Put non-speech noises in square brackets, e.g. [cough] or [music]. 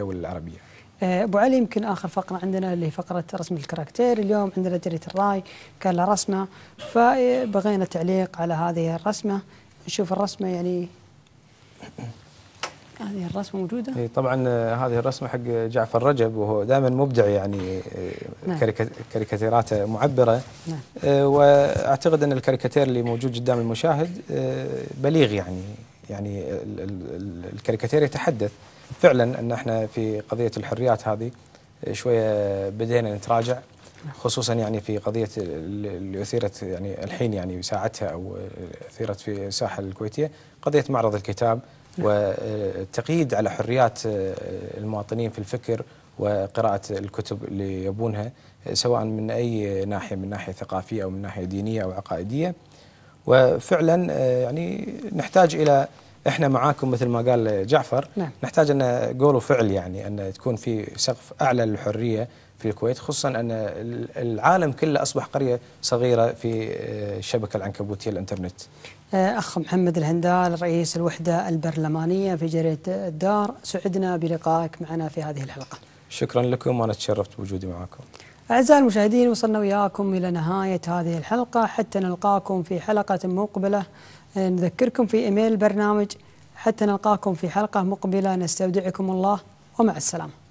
والعربية آه، ابو علي يمكن اخر فقره عندنا اللي هي فقره رسم الكاركتير اليوم عندنا جريده الراي كان لها رسمه فبغينا تعليق على هذه الرسمه نشوف الرسمه يعني [coughs] هذه الرسمه موجوده اي طبعا آه، هذه الرسمه حق جعفر رجب وهو دائما مبدع يعني آه، نعم. كاريكاتيراته معبره نعم. واعتقد ان الكاريكاتير اللي موجود قدام المشاهد بليغ يعني يعني الكاريكاتير يتحدث فعلا ان احنا في قضيه الحريات هذه شويه بدينا نتراجع خصوصا يعني في قضيه اللي اثيرت يعني الحين يعني ساعتها او اثيرت في الساحه الكويتيه قضيه معرض الكتاب نعم. والتقييد على حريات المواطنين في الفكر وقراءة الكتب اللي يبونها سواء من أي ناحية من ناحية ثقافية أو من ناحية دينية أو عقائدية وفعلا آه، يعني نحتاج الى احنا معاكم مثل ما قال جعفر نعم. نحتاج ان قول وفعل يعني ان تكون في سقف اعلى للحريه في الكويت خصوصا ان العالم كله اصبح قريه صغيره في آه، الشبكه العنكبوتيه الانترنت. آه، اخ محمد الهندال رئيس الوحده البرلمانيه في جريده الدار سعدنا بلقائك معنا في هذه الحلقه. شكرا لكم وانا تشرفت بوجودي معكم. أعزائي المشاهدين وصلنا وياكم إلى نهاية هذه الحلقة حتى نلقاكم في حلقة مقبلة نذكركم في إيميل البرنامج حتى نلقاكم في حلقة مقبلة نستودعكم الله ومع السلامة